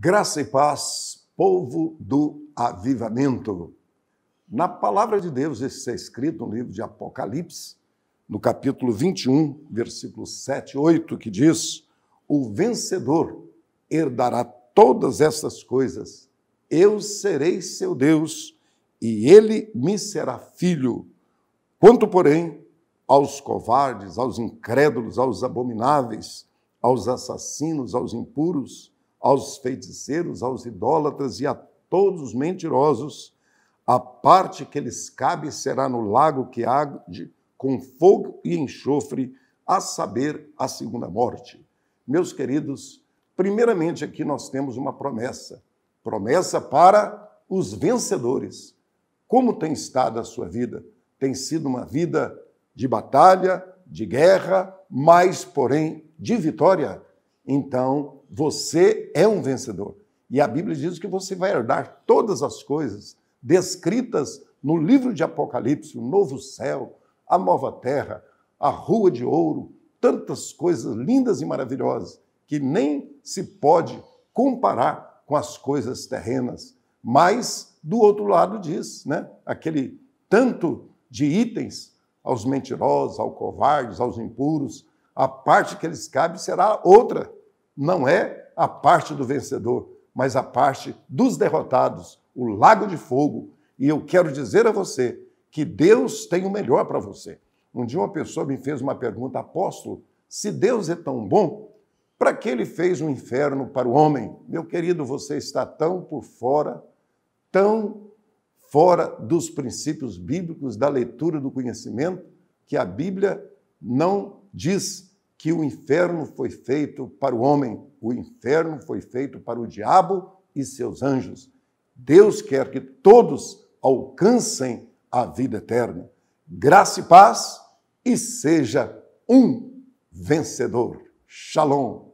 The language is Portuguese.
Graça e paz, povo do avivamento. Na palavra de Deus, isso é escrito no livro de Apocalipse, no capítulo 21, versículo 7 e 8, que diz: O vencedor herdará todas essas coisas. Eu serei seu Deus e ele me será filho. Quanto, porém, aos covardes, aos incrédulos, aos abomináveis, aos assassinos, aos impuros, aos feiticeiros, aos idólatras e a todos os mentirosos, a parte que lhes cabe será no lago que arde com fogo e enxofre, a saber, a segunda morte. Meus queridos, primeiramente aqui nós temos uma promessa, promessa para os vencedores. Como tem estado a sua vida? Tem sido uma vida de batalha, de guerra, mas, porém, de vitória então você é um vencedor. E a Bíblia diz que você vai herdar todas as coisas descritas no livro de Apocalipse, o novo céu, a nova terra, a rua de ouro, tantas coisas lindas e maravilhosas que nem se pode comparar com as coisas terrenas. Mas do outro lado diz, né, aquele tanto de itens aos mentirosos, aos covardes, aos impuros, a parte que lhes cabe será outra não é a parte do vencedor, mas a parte dos derrotados, o lago de fogo. E eu quero dizer a você que Deus tem o melhor para você. Um dia uma pessoa me fez uma pergunta, apóstolo, se Deus é tão bom, para que ele fez um inferno para o homem? Meu querido, você está tão por fora, tão fora dos princípios bíblicos, da leitura do conhecimento, que a Bíblia não diz que o inferno foi feito para o homem, o inferno foi feito para o diabo e seus anjos. Deus quer que todos alcancem a vida eterna. Graça e paz, e seja um vencedor. Shalom.